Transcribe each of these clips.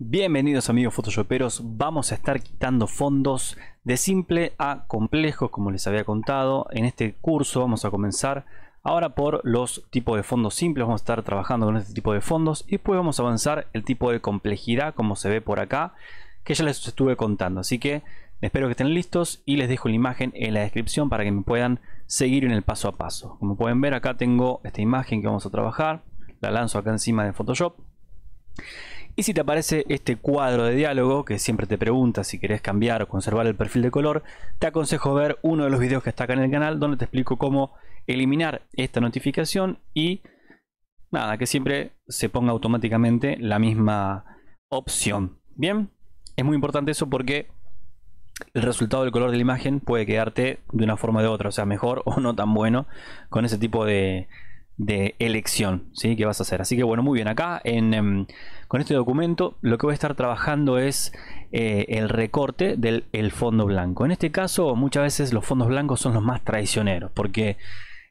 Bienvenidos amigos photoshoperos, vamos a estar quitando fondos de simple a complejos como les había contado. En este curso vamos a comenzar ahora por los tipos de fondos simples, vamos a estar trabajando con este tipo de fondos y después vamos a avanzar el tipo de complejidad como se ve por acá que ya les estuve contando. Así que espero que estén listos y les dejo la imagen en la descripción para que me puedan seguir en el paso a paso. Como pueden ver acá tengo esta imagen que vamos a trabajar, la lanzo acá encima de Photoshop. Y si te aparece este cuadro de diálogo que siempre te pregunta si querés cambiar o conservar el perfil de color, te aconsejo ver uno de los videos que está acá en el canal donde te explico cómo eliminar esta notificación y nada, que siempre se ponga automáticamente la misma opción. Bien, es muy importante eso porque el resultado del color de la imagen puede quedarte de una forma o de otra, o sea, mejor o no tan bueno con ese tipo de, de elección ¿sí? que vas a hacer. Así que bueno, muy bien, acá en, em, con este documento lo que voy a estar trabajando es eh, el recorte del fondo blanco. En este caso muchas veces los fondos blancos son los más traicioneros porque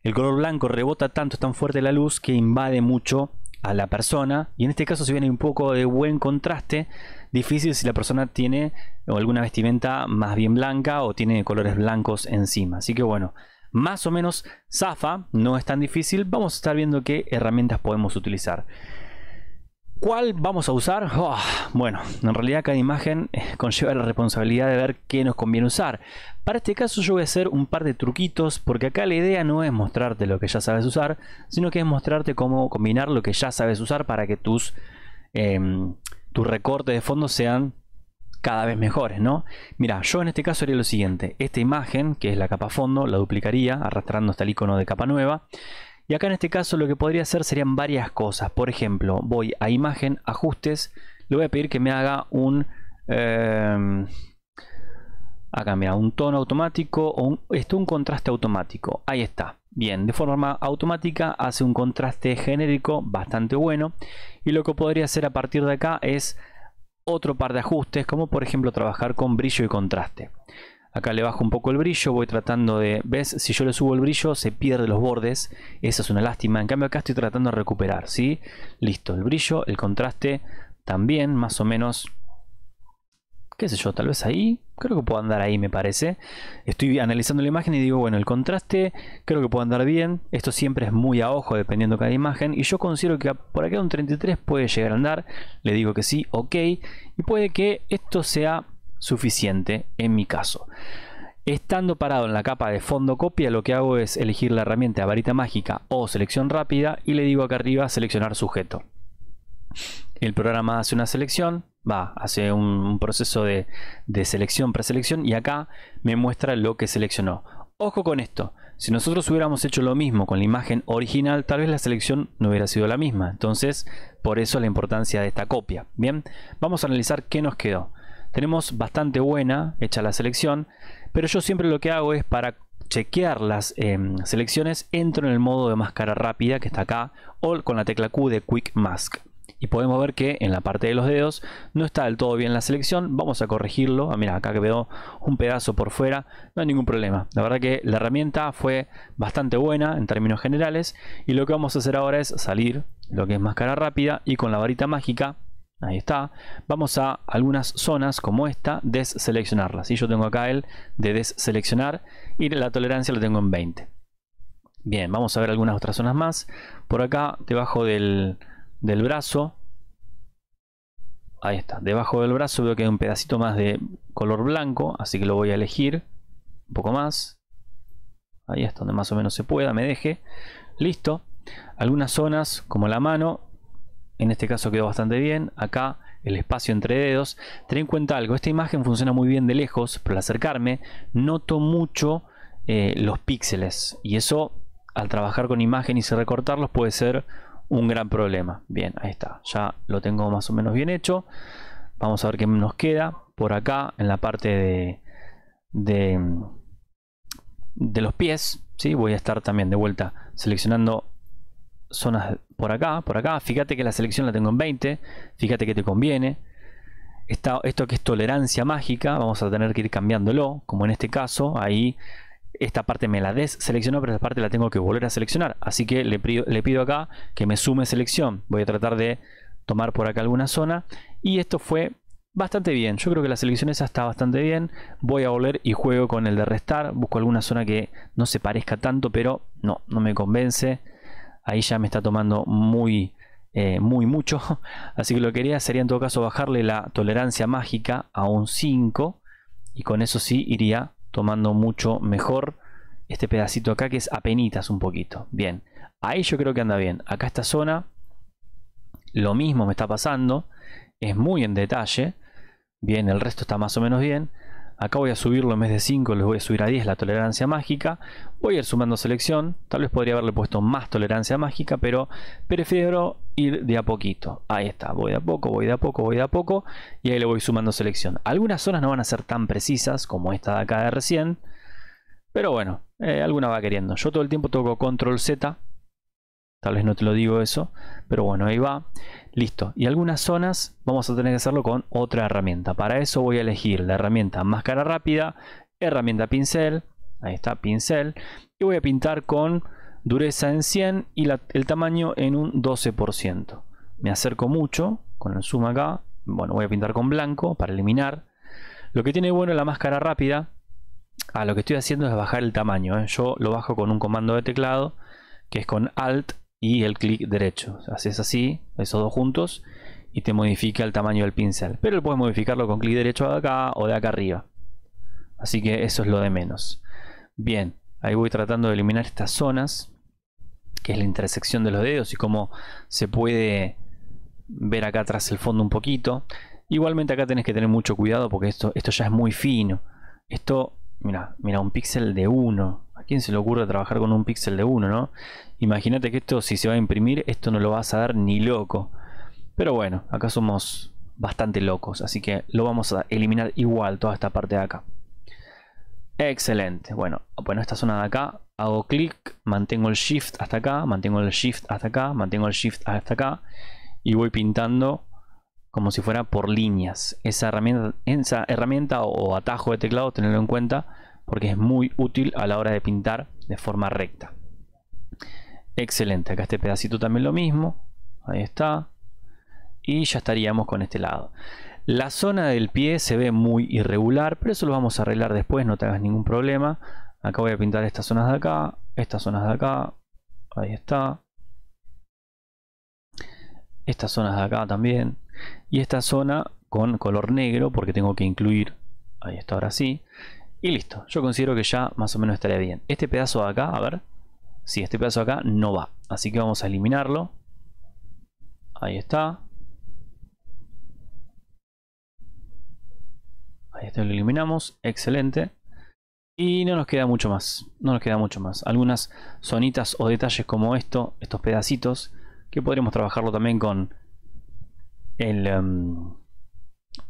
el color blanco rebota tanto, es tan fuerte la luz que invade mucho a la persona y en este caso si viene un poco de buen contraste difícil si la persona tiene alguna vestimenta más bien blanca o tiene colores blancos encima así que bueno más o menos zafa, no es tan difícil. Vamos a estar viendo qué herramientas podemos utilizar. ¿Cuál vamos a usar? Ah, bueno, en realidad cada imagen eh, conlleva la responsabilidad de ver qué nos conviene usar. Para este caso yo voy a hacer un par de truquitos porque acá la idea no es mostrarte lo que ya sabes usar, sino que es mostrarte cómo combinar lo que ya sabes usar para que tus, em, tus recortes de fondo sean cada vez mejores, ¿no? Mira, yo en este caso haría lo siguiente, esta imagen, que es la capa fondo, la duplicaría arrastrando hasta el icono de capa nueva, y acá en este caso lo que podría hacer serían varias cosas, por ejemplo, voy a imagen, ajustes, le voy a pedir que me haga un... Em, acá mira, un tono automático o esto, un contraste automático, ahí está. Bien, de forma automática hace un contraste genérico bastante bueno y lo que podría hacer a partir de acá es otro par de ajustes, como por ejemplo trabajar con brillo y contraste. Acá le bajo un poco el brillo, voy tratando de... ¿Ves? Si yo le subo el brillo, se pierde los bordes. Esa es una lástima. En cambio acá estoy tratando de recuperar, ¿sí? Listo, el brillo, el contraste también, más o menos qué sé yo, tal vez ahí, creo que puedo andar ahí me parece. Estoy analizando la imagen y digo, bueno, el contraste creo que puedo andar bien, esto siempre es muy a ojo dependiendo cada imagen y yo considero que por acá un 33 puede llegar a andar, le digo que sí, ok, y puede que esto sea suficiente en mi caso. Estando parado en la capa de fondo copia, lo que hago es elegir la herramienta varita mágica o selección rápida y le digo acá arriba seleccionar sujeto el programa hace una selección, va, hace un, proceso de, selección, preselección y acá me muestra lo que seleccionó. Ojo con esto, si nosotros hubiéramos hecho lo mismo con la imagen original, tal vez la selección no hubiera sido la misma. Entonces, por eso la importancia de esta copia. Bien, vamos a analizar qué nos quedó. Tenemos bastante buena hecha la selección, pero yo siempre lo que hago es para chequear las em, selecciones, entro en el modo de máscara rápida que está acá o con la tecla Q de Quick Mask y podemos ver que en la parte de los dedos no está del todo bien la selección vamos a corregirlo ah, mira acá quedó un pedazo por fuera no hay ningún problema la verdad que la herramienta fue bastante buena en términos generales y lo que vamos a hacer ahora es salir lo que es máscara rápida y con la varita mágica ahí está vamos a algunas zonas como esta deseleccionarlas y yo tengo acá el de deseleccionar y la tolerancia la tengo en 20 bien vamos a ver algunas otras zonas más por acá debajo del del brazo. Ahí está, debajo del brazo veo que hay un pedacito más de color blanco, así que lo voy a elegir un poco más. Ahí está donde más o menos se pueda, me deje. Listo. Algunas zonas, como la mano, en este caso quedó bastante bien. Acá el espacio entre dedos. Ten en cuenta algo, esta imagen funciona muy bien de lejos, pero al acercarme noto mucho eh, los píxeles. Y eso, al trabajar con imagen y recortarlos, puede ser un gran problema. Bien, ahí está. Ya lo tengo más o menos bien hecho. Vamos a ver qué nos queda por acá en la parte de, de, los pies. ¿sí? Voy a estar también de vuelta seleccionando zonas por acá, por acá. Fíjate que la selección la tengo en 20. Fíjate que te conviene. está esto que es tolerancia mágica, vamos a tener que ir cambiándolo. Como en este caso, ahí esta parte me la deseleccionó, pero esta parte la tengo que volver a seleccionar. Así que le pido, le pido acá que me sume selección. Voy a tratar de tomar por acá alguna zona. Y esto fue bastante bien. Yo creo que la selección esa está bastante bien. Voy a volver y juego con el de restar. Busco alguna zona que no se parezca tanto, pero no, no me convence. Ahí ya me está tomando muy, eh, muy mucho. Así que lo que quería sería en todo caso bajarle la tolerancia mágica a un 5. Y con eso sí iría tomando mucho mejor este pedacito acá que es apenitas un poquito. Bien, ahí yo creo que anda bien. Acá esta zona, lo mismo me está pasando. Es muy en detalle. Bien, el resto está más o menos bien. Acá voy a subirlo en vez de 5, les voy a subir a 10 la tolerancia mágica. Voy a ir sumando selección, tal vez podría haberle puesto más tolerancia mágica, pero prefiero ir de a poquito. Ahí está, voy de a poco, voy de a poco, voy de a poco, y ahí le voy sumando selección. Algunas zonas no van a ser tan precisas como esta de acá de recién, pero bueno, eh, alguna va queriendo. Yo todo el tiempo toco control Z Tal vez no te lo digo eso, pero bueno, ahí va. Listo. Y algunas zonas vamos a tener que hacerlo con otra herramienta. Para eso voy a elegir la herramienta máscara rápida, herramienta pincel, ahí está, pincel, y voy a pintar con dureza en 100 y el tamaño en un 12%. Me acerco mucho con el zoom acá, bueno, voy a pintar con blanco para eliminar. Lo que tiene bueno la máscara rápida, a lo que estoy haciendo es bajar el tamaño. ¿eh? Yo lo bajo con un comando de teclado, que es con Alt y el clic derecho. Haces así, esos dos juntos, y te modifica el tamaño del pincel. Pero puedes modificarlo con clic derecho de acá o de acá arriba. Así que eso es lo de menos. Bien, ahí voy tratando de eliminar estas zonas, que es la intersección de los dedos y como se puede ver acá atrás el fondo un poquito. Igualmente acá tenés que tener mucho cuidado porque esto, esto ya es muy fino. Esto, mira, mira, un píxel de 1, quién se le ocurre trabajar con un píxel de uno? no? Imagínate que esto, si se va a imprimir, esto no lo vas a dar ni loco. Pero bueno, acá somos bastante locos, así que lo vamos a eliminar igual toda esta parte de acá. Excelente. Bueno, bueno, esta zona de acá hago clic, mantengo el shift hasta acá, mantengo el shift hasta acá, mantengo el shift hasta acá y voy pintando como si fuera por líneas. Esa herramienta, esa herramienta o atajo de teclado, tenerlo en cuenta porque es muy útil a la hora de pintar de forma recta. Excelente, acá este pedacito también lo mismo. Ahí está. Y ya estaríamos con este lado. La zona del pie se ve muy irregular, pero eso lo vamos a arreglar después, no te hagas ningún problema. Acá voy a pintar estas zonas de acá, estas zonas de acá. Ahí está. Estas zonas de acá también. Y esta zona con color negro, porque tengo que incluir. Ahí está, ahora sí. Y listo, yo considero que ya más o menos estaría bien. Este pedazo de acá, a ver, si este pedazo de acá no va. Así que vamos a eliminarlo. Ahí está. Ahí está, lo eliminamos. Excelente. Y no nos queda mucho más. No nos queda mucho más. Algunas sonitas o detalles como esto, estos pedacitos, que podríamos trabajarlo también con el, em,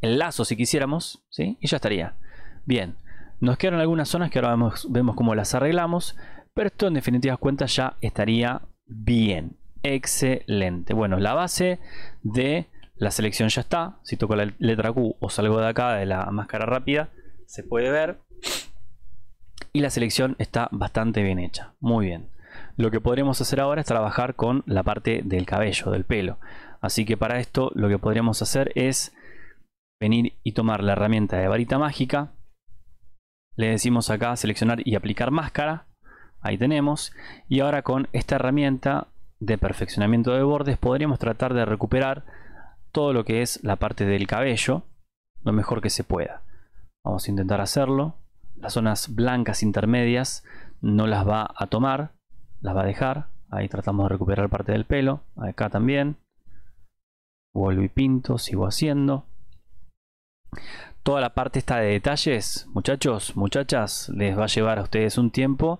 el lazo si quisiéramos. ¿sí? Y ya estaría. Bien. Nos quedaron algunas zonas que ahora vemos, vemos cómo las arreglamos, pero esto en definitiva cuentas ya estaría bien. Excelente. Bueno, la base de la selección ya está. Si toco la letra Q o salgo de acá de la máscara rápida, se puede ver. Y la selección está bastante bien hecha. Muy bien. Lo que podríamos hacer ahora es trabajar con la parte del cabello, del pelo. Así que para esto lo que podríamos hacer es venir y tomar la herramienta de varita mágica le decimos acá seleccionar y aplicar máscara. Ahí tenemos. Y ahora con esta herramienta de perfeccionamiento de bordes podríamos tratar de recuperar todo lo que es la parte del cabello lo mejor que se pueda. Vamos a intentar hacerlo. Las zonas blancas intermedias no las va a tomar, las va a dejar. Ahí tratamos de recuperar parte del pelo. Acá también. Vuelvo y pinto, sigo haciendo toda la parte esta de detalles, muchachos, muchachas, les va a llevar a ustedes un tiempo.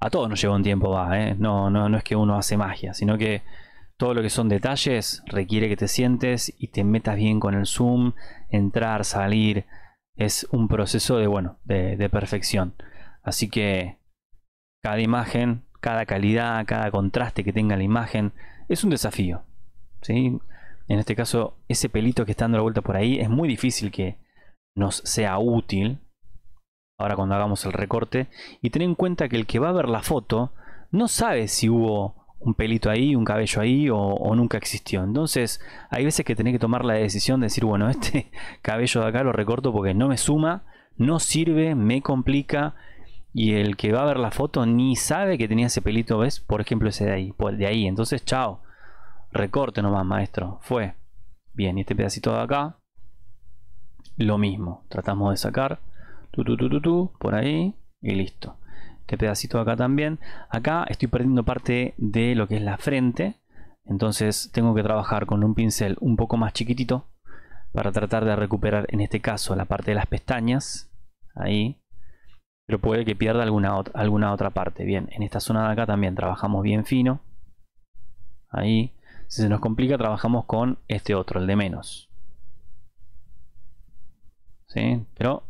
A todos nos lleva un tiempo, va, ¿eh? no, no, no es que uno hace magia, sino que todo lo que son detalles requiere que te sientes y te metas bien con el zoom, entrar, salir. Es un proceso de, bueno, perfección. Así que cada imagen, cada calidad, cada contraste que tenga la imagen, es un desafío. ¿sí? En este caso, ese pelito que está dando la vuelta por ahí es muy difícil que, nos sea útil. Ahora cuando hagamos el recorte. Y ten en cuenta que el que va a ver la foto no sabe si hubo un pelito ahí, un cabello ahí o, nunca existió. Entonces hay veces que tenés que tomar la decisión de decir, bueno, este cabello de acá lo recorto porque no me suma, no sirve, me complica. Y el que va a ver la foto ni sabe que tenía ese pelito, ¿ves? Por ejemplo, ese de ahí. Pues, de ahí. Entonces, chao. Recorte nomás, maestro. Fue. Bien, y este pedacito de acá lo mismo. Tratamos de sacar tu, tu, tu, tu, por ahí y listo. Que este pedacito acá también. Acá estoy perdiendo parte de lo que es la frente. Entonces tengo que trabajar con un pincel un poco más chiquitito para tratar de recuperar en este caso la parte de las pestañas. Ahí. Pero puede que pierda alguna, alguna otra parte. Bien, en esta zona de acá también trabajamos bien fino. Ahí. Si se nos complica trabajamos con este otro, el de menos. Pero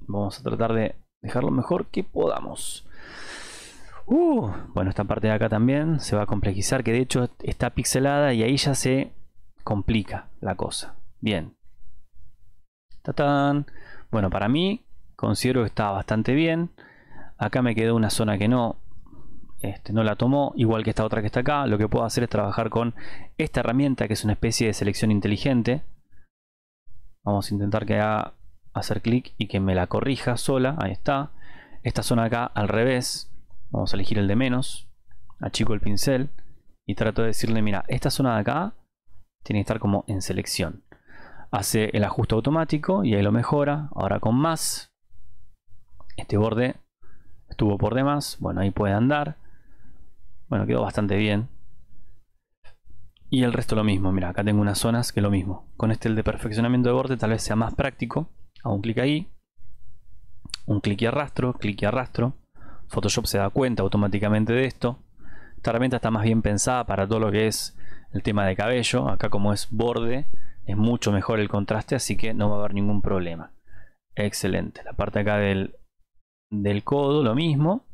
vamos a tratar de dejarlo mejor que podamos. Uh, bueno, esta parte de acá también se va a complejizar, que de hecho está pixelada y ahí ya se complica la cosa. Bien. Bueno, para mí considero que está bastante bien. Acá me quedó una zona que no, este, no la tomó, igual que esta otra que está acá. Lo que puedo hacer es trabajar con esta herramienta, que es una especie de selección inteligente. Vamos a intentar que haga hacer clic y que me la corrija sola, ahí está. Esta zona acá al revés, vamos a elegir el de menos, achico el pincel y trato de decirle, mira, esta zona de acá tiene que estar como en selección. Hace el ajuste automático y ahí lo mejora, ahora con más. Este borde estuvo por demás, bueno, ahí puede andar. Bueno, quedó bastante bien. Y el resto lo mismo, mira, acá tengo unas zonas que lo mismo. Con este el de perfeccionamiento de borde tal vez sea más práctico hago un clic ahí, un clic y arrastro, clic y arrastro. Photoshop se da cuenta automáticamente de esto. Esta herramienta está más bien pensada para todo lo que es el tema de cabello. Acá como es borde, es mucho mejor el contraste, así que no va a haber ningún problema. Excelente. La parte acá del, del codo, lo mismo.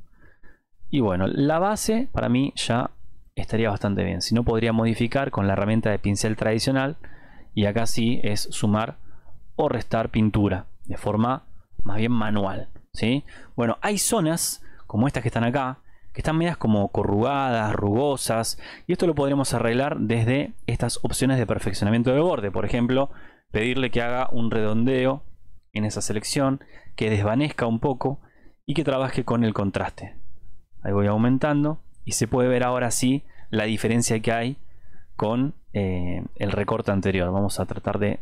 Y bueno, la base para mí ya estaría bastante bien. Si no, podría modificar con la herramienta de pincel tradicional. Y acá sí es sumar o restar pintura de forma más bien manual. ¿sí? Bueno, hay zonas como estas que están acá, que están medias como corrugadas, rugosas, y esto lo podremos arreglar desde estas opciones de perfeccionamiento del borde. Por ejemplo, pedirle que haga un redondeo en esa selección, que desvanezca un poco y que trabaje con el contraste. Ahí voy aumentando y se puede ver ahora sí la diferencia que hay con eh, el recorte anterior. Vamos a tratar de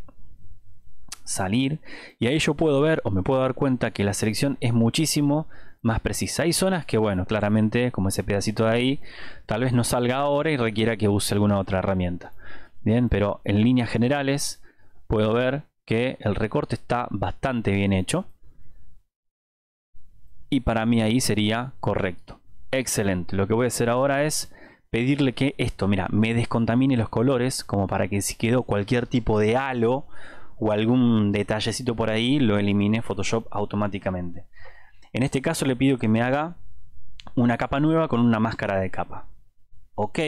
salir y ahí yo puedo ver o me puedo dar cuenta que la selección es muchísimo más precisa. Hay zonas que, bueno, claramente, como ese pedacito de ahí, tal vez no salga ahora y requiera que use alguna otra herramienta. Bien, pero en líneas generales puedo ver que el recorte está bastante bien hecho. Y para mí ahí sería correcto. Excelente. Lo que voy a hacer ahora es pedirle que esto, mira, me descontamine los colores, como para que si quedó cualquier tipo de halo o algún detallecito por ahí, lo elimine Photoshop automáticamente. En este caso le pido que me haga una capa nueva con una máscara de capa. Ok.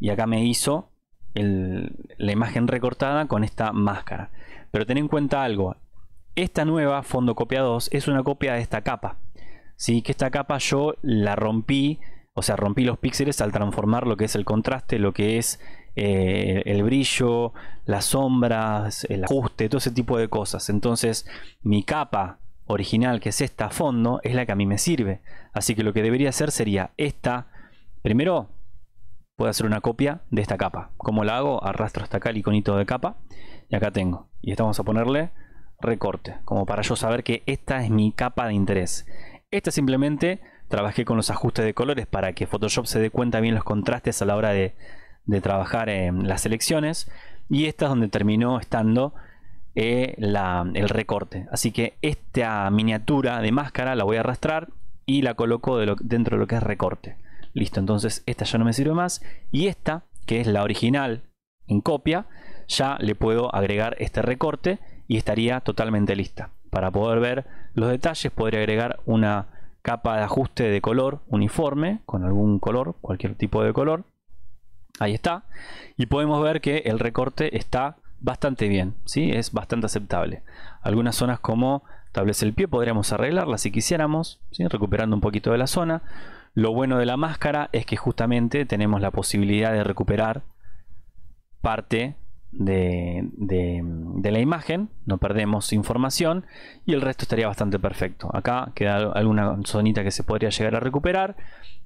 Y acá me hizo la imagen recortada con esta máscara. Pero ten en cuenta algo. Esta nueva fondo copia 2 es una copia de esta capa. ¿sí? Que esta capa yo la rompí, o sea, rompí los píxeles al transformar lo que es el contraste, lo que es eh, el brillo, las sombras, el ajuste, todo ese tipo de cosas. Entonces mi capa original, que es esta a fondo, es la que a mí me sirve. Así que lo que debería hacer sería esta, primero puedo hacer una copia de esta capa. ¿Cómo la hago? Arrastro hasta acá el iconito de capa y acá tengo. Y estamos vamos a ponerle recorte, como para yo saber que esta es mi capa de interés. Esta simplemente trabajé con los ajustes de colores para que Photoshop se dé cuenta bien los contrastes a la hora de, de trabajar en las selecciones y esta es donde terminó estando eh, el recorte. Así que esta miniatura de máscara la voy a arrastrar y la coloco dentro de lo que es recorte. Listo, entonces esta ya no me sirve más y esta, que es la original en copia, ya le puedo agregar este recorte y estaría totalmente lista. Para poder ver los detalles podría agregar una capa de ajuste de color uniforme con algún color, cualquier tipo de color Ahí está. Y podemos ver que el recorte está bastante bien, ¿sí? es bastante aceptable. Algunas zonas como establece el pie podríamos arreglarla si quisiéramos, recuperando un poquito de la zona. Lo bueno de la máscara es que justamente tenemos la posibilidad de recuperar parte de, la imagen, no perdemos información y el resto estaría bastante perfecto. Acá queda alguna zonita que se podría llegar a recuperar,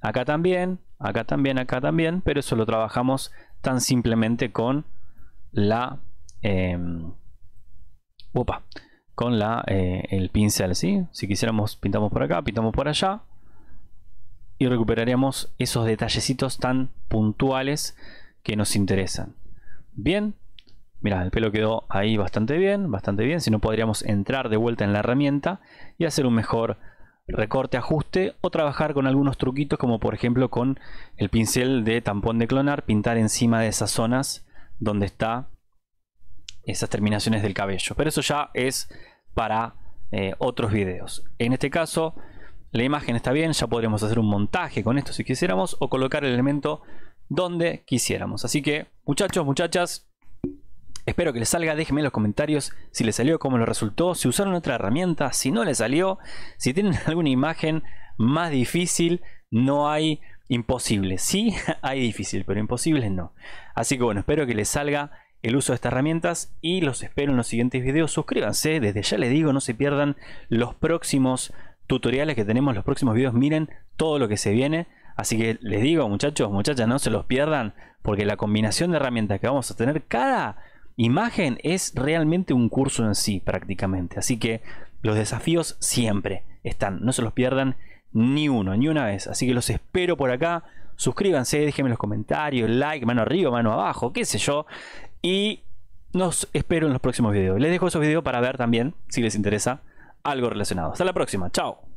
acá también, acá también, acá también, pero eso lo trabajamos tan simplemente con la... Em, con la, eh, el pincel, ¿sí? Si quisiéramos pintamos por acá, pintamos por allá y recuperaríamos esos detallecitos tan puntuales que nos interesan. Bien, Mirá, el pelo quedó ahí bastante bien, bastante bien. Si no, podríamos entrar de vuelta en la herramienta y hacer un mejor recorte, ajuste o trabajar con algunos truquitos como por ejemplo con el pincel de tampón de clonar, pintar encima de esas zonas donde está esas terminaciones del cabello. Pero eso ya es para eh, otros videos. En este caso, la imagen está bien, ya podríamos hacer un montaje con esto si quisiéramos o colocar el elemento donde quisiéramos. Así que, muchachos, muchachas, Espero que les salga, déjenme en los comentarios si les salió, cómo lo resultó, si usaron otra herramienta, si no les salió, si tienen alguna imagen más difícil, no hay imposible. Sí, hay difícil, pero imposible no. Así que bueno, espero que les salga el uso de estas herramientas y los espero en los siguientes videos. Suscríbanse, desde ya les digo, no se pierdan los próximos tutoriales que tenemos, los próximos videos, miren todo lo que se viene. Así que les digo, muchachos, muchachas, no se los pierdan, porque la combinación de herramientas que vamos a tener cada Imagen es realmente un curso en sí prácticamente, así que los desafíos siempre están, no se los pierdan ni uno, ni una vez, así que los espero por acá, suscríbanse, déjenme los comentarios, like, mano arriba, mano abajo, qué sé yo, y nos espero en los próximos videos. Les dejo esos videos para ver también, si les interesa, algo relacionado. Hasta la próxima, chao.